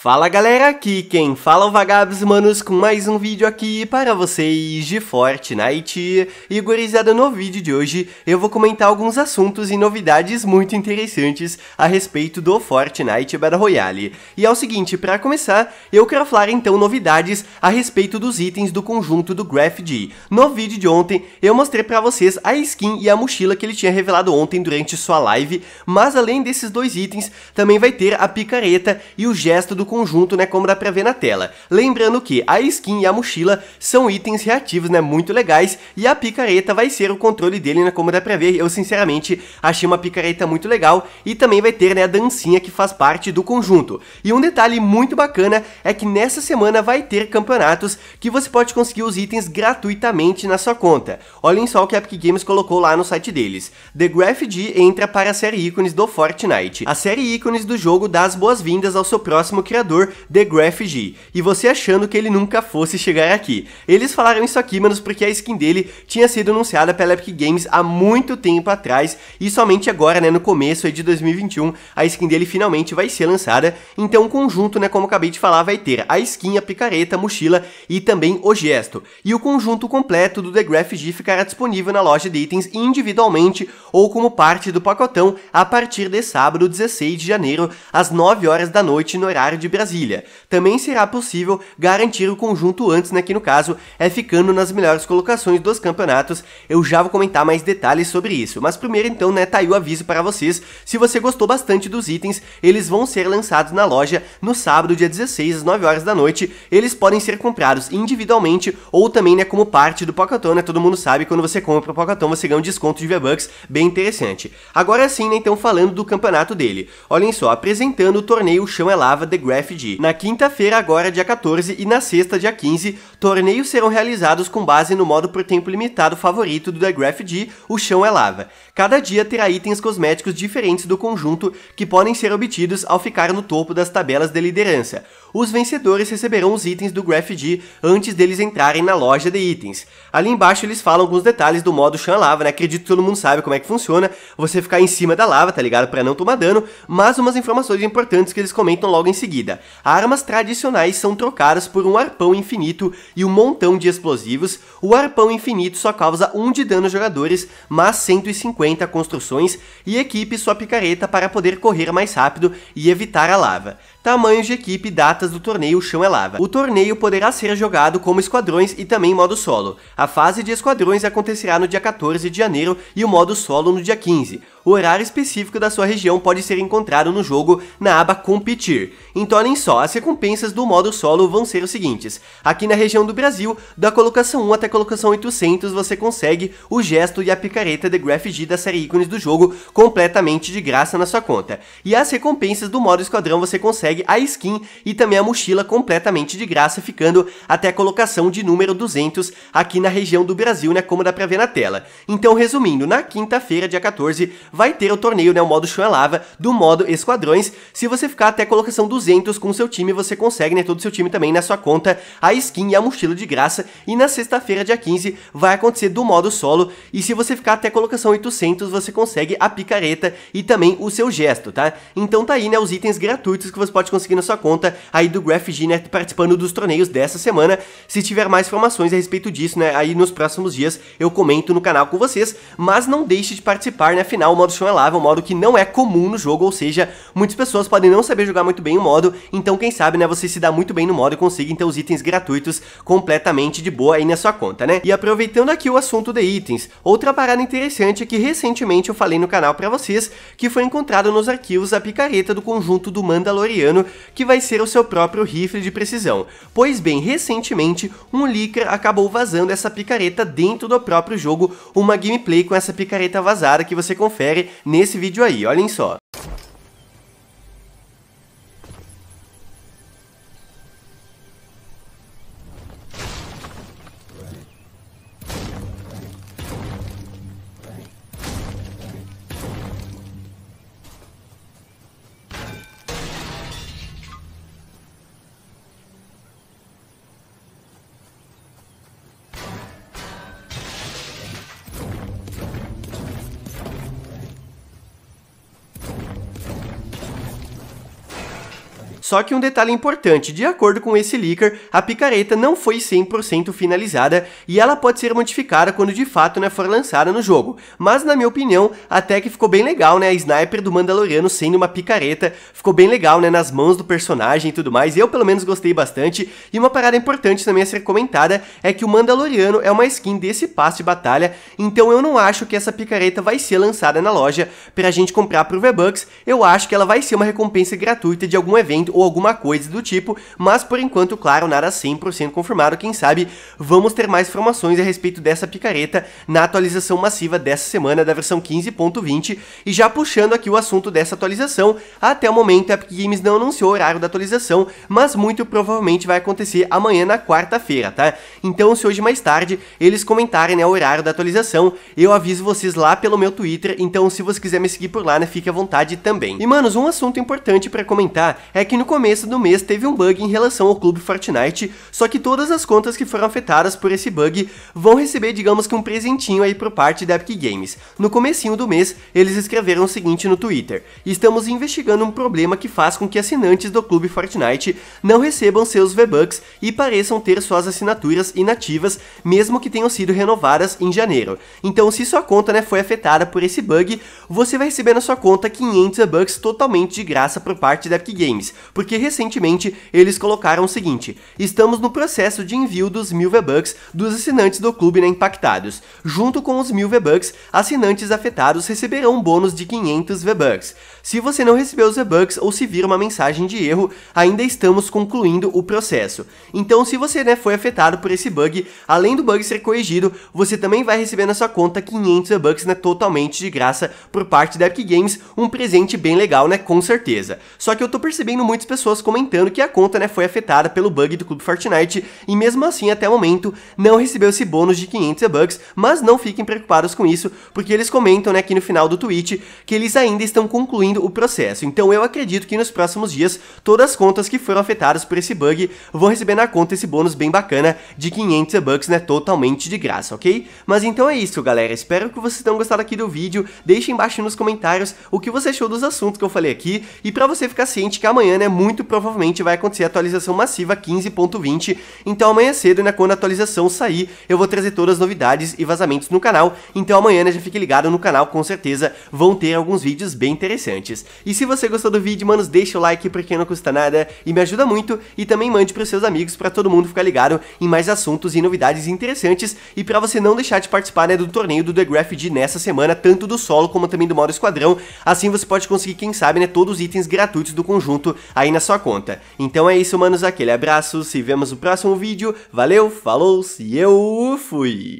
Fala galera, aqui quem fala é o Vagabos Manos com mais um vídeo aqui para vocês de Fortnite. E gurizada, no vídeo de hoje eu vou comentar alguns assuntos e novidades muito interessantes a respeito do Fortnite Battle Royale. E é o seguinte, para começar, eu quero falar então novidades a respeito dos itens do conjunto do Graph G. No vídeo de ontem eu mostrei para vocês a skin e a mochila que ele tinha revelado ontem durante sua live, mas além desses dois itens, também vai ter a picareta e o gesto do conjunto, né, como dá pra ver na tela. Lembrando que a skin e a mochila são itens reativos, né, muito legais, e a picareta vai ser o controle dele, né, como dá pra ver. Eu, sinceramente, achei uma picareta muito legal, e também vai ter, né, a dancinha que faz parte do conjunto. E um detalhe muito bacana é que nessa semana vai ter campeonatos que você pode conseguir os itens gratuitamente na sua conta. Olhem só o que a Epic Games colocou lá no site deles. The Graph G entra para a série ícones do Fortnite. A série ícones do jogo dá as boas-vindas ao seu próximo criador criador, The Graph G, e você achando que ele nunca fosse chegar aqui. Eles falaram isso aqui, menos porque a skin dele tinha sido anunciada pela Epic Games há muito tempo atrás, e somente agora, né, no começo de 2021, a skin dele finalmente vai ser lançada, então o conjunto, né, como acabei de falar, vai ter a skin, a picareta, a mochila e também o gesto. E o conjunto completo do The Graph G ficará disponível na loja de itens individualmente ou como parte do pacotão a partir de sábado 16 de janeiro, às 9 horas da noite, no horário de de Brasília. Também será possível garantir o conjunto antes, né, que no caso é ficando nas melhores colocações dos campeonatos. Eu já vou comentar mais detalhes sobre isso, mas primeiro então, né, tá aí o aviso para vocês. Se você gostou bastante dos itens, eles vão ser lançados na loja no sábado, dia 16, às 9 horas da noite. Eles podem ser comprados individualmente ou também, né, como parte do Pocaton, né, todo mundo sabe, quando você compra o Pocaton, você ganha um desconto de V-Bucks, bem interessante. Agora sim, né, então falando do campeonato dele. Olhem só, apresentando o torneio Chão é Lava The Grand na quinta-feira, agora dia 14, e na sexta, dia 15, torneios serão realizados com base no modo por tempo limitado favorito do The Graph G, o chão é lava. Cada dia terá itens cosméticos diferentes do conjunto que podem ser obtidos ao ficar no topo das tabelas de liderança os vencedores receberão os itens do Graph G antes deles entrarem na loja de itens. Ali embaixo eles falam alguns detalhes do modo Chan Lava, né? Acredito que todo mundo sabe como é que funciona. Você ficar em cima da lava, tá ligado? Para não tomar dano, mas umas informações importantes que eles comentam logo em seguida. Armas tradicionais são trocadas por um arpão infinito e um montão de explosivos. O arpão infinito só causa 1 de dano aos jogadores, mas 150 construções e equipe sua picareta para poder correr mais rápido e evitar a lava tamanhos de equipe, e datas do torneio Chão é Lava. O torneio poderá ser jogado como esquadrões e também modo solo. A fase de esquadrões acontecerá no dia 14 de janeiro e o modo solo no dia 15 o horário específico da sua região pode ser encontrado no jogo na aba Competir. Então olhem só, as recompensas do modo solo vão ser os seguintes. Aqui na região do Brasil, da colocação 1 até a colocação 800 você consegue o gesto e a picareta de Graph G da série ícones do jogo completamente de graça na sua conta. E as recompensas do modo esquadrão você consegue a skin e também a mochila completamente de graça, ficando até a colocação de número 200 aqui na região do Brasil, né, como dá pra ver na tela. Então resumindo, na quinta-feira, dia 14, vai ter o torneio, né, o modo chão é lava, do modo esquadrões. Se você ficar até colocação 200 com o seu time, você consegue, né, todo o seu time também na sua conta, a skin e a mochila de graça. E na sexta-feira, dia 15, vai acontecer do modo solo. E se você ficar até colocação 800, você consegue a picareta e também o seu gesto, tá? Então tá aí, né, os itens gratuitos que você pode conseguir na sua conta aí do GraphG, né, participando dos torneios dessa semana. Se tiver mais informações a respeito disso, né, aí nos próximos dias eu comento no canal com vocês, mas não deixe de participar, né, afinal modo chão é lava, um modo que não é comum no jogo, ou seja, muitas pessoas podem não saber jogar muito bem o modo, então quem sabe, né, você se dá muito bem no modo e consiga então os itens gratuitos completamente de boa aí na sua conta, né? E aproveitando aqui o assunto de itens, outra parada interessante é que recentemente eu falei no canal pra vocês que foi encontrado nos arquivos a picareta do conjunto do Mandaloriano, que vai ser o seu próprio rifle de precisão. Pois bem, recentemente, um leaker acabou vazando essa picareta dentro do próprio jogo, uma gameplay com essa picareta vazada que você confere série nesse vídeo aí, olhem só. Só que um detalhe importante, de acordo com esse leaker, a picareta não foi 100% finalizada e ela pode ser modificada quando de fato né, for lançada no jogo. Mas na minha opinião, até que ficou bem legal, né, a sniper do Mandaloriano sendo uma picareta, ficou bem legal, né, nas mãos do personagem e tudo mais. Eu pelo menos gostei bastante. E uma parada importante também a ser comentada é que o Mandaloriano é uma skin desse passe de batalha, então eu não acho que essa picareta vai ser lançada na loja pra gente comprar pro V-Bucks. Eu acho que ela vai ser uma recompensa gratuita de algum evento ou alguma coisa do tipo, mas por enquanto, claro, nada 100% confirmado, quem sabe vamos ter mais informações a respeito dessa picareta na atualização massiva dessa semana da versão 15.20 e já puxando aqui o assunto dessa atualização, até o momento a Epic Games não anunciou o horário da atualização, mas muito provavelmente vai acontecer amanhã na quarta-feira, tá? Então se hoje mais tarde eles comentarem né, o horário da atualização, eu aviso vocês lá pelo meu Twitter, então se você quiser me seguir por lá, né, fique à vontade também. E manos, um assunto importante para comentar é que no começo do mês teve um bug em relação ao clube Fortnite, só que todas as contas que foram afetadas por esse bug vão receber, digamos que um presentinho aí por parte da Epic Games. No comecinho do mês, eles escreveram o seguinte no Twitter: "Estamos investigando um problema que faz com que assinantes do clube Fortnite não recebam seus V-Bucks e pareçam ter suas assinaturas inativas, mesmo que tenham sido renovadas em janeiro. Então, se sua conta né, foi afetada por esse bug, você vai receber na sua conta 500 V-Bucks totalmente de graça por parte da Epic Games porque recentemente eles colocaram o seguinte: estamos no processo de envio dos mil V-Bucks dos assinantes do clube na Impactados. Junto com os mil V-Bucks, assinantes afetados receberão um bônus de 500 V-Bucks. Se você não recebeu os e-bucks ou se vir uma mensagem de erro, ainda estamos concluindo o processo. Então, se você né, foi afetado por esse bug, além do bug ser corrigido, você também vai receber na sua conta 500 e-bucks né, totalmente de graça por parte da Epic Games, um presente bem legal, né, com certeza. Só que eu tô percebendo muitas pessoas comentando que a conta né, foi afetada pelo bug do Clube Fortnite e mesmo assim, até o momento, não recebeu esse bônus de 500 e-bucks, mas não fiquem preocupados com isso, porque eles comentam né, aqui no final do tweet que eles ainda estão concluindo o processo, então eu acredito que nos próximos dias todas as contas que foram afetadas por esse bug vão receber na conta esse bônus bem bacana de 500 bucks, né, totalmente de graça, ok? Mas então é isso, galera, espero que vocês tenham gostado aqui do vídeo, deixem embaixo nos comentários o que você achou dos assuntos que eu falei aqui, e pra você ficar ciente que amanhã, né, muito provavelmente vai acontecer a atualização massiva 15.20, então amanhã cedo, né, quando a atualização sair, eu vou trazer todas as novidades e vazamentos no canal, então amanhã, né, já fique ligado no canal, com certeza vão ter alguns vídeos bem interessantes. E se você gostou do vídeo, manos, deixa o like porque não custa nada e me ajuda muito. E também mande os seus amigos para todo mundo ficar ligado em mais assuntos e novidades interessantes. E para você não deixar de participar né, do torneio do The Graffiti nessa semana, tanto do solo como também do modo esquadrão. Assim você pode conseguir, quem sabe, né, todos os itens gratuitos do conjunto aí na sua conta. Então é isso, manos, aquele abraço, se vemos no próximo vídeo. Valeu, falou, se eu fui!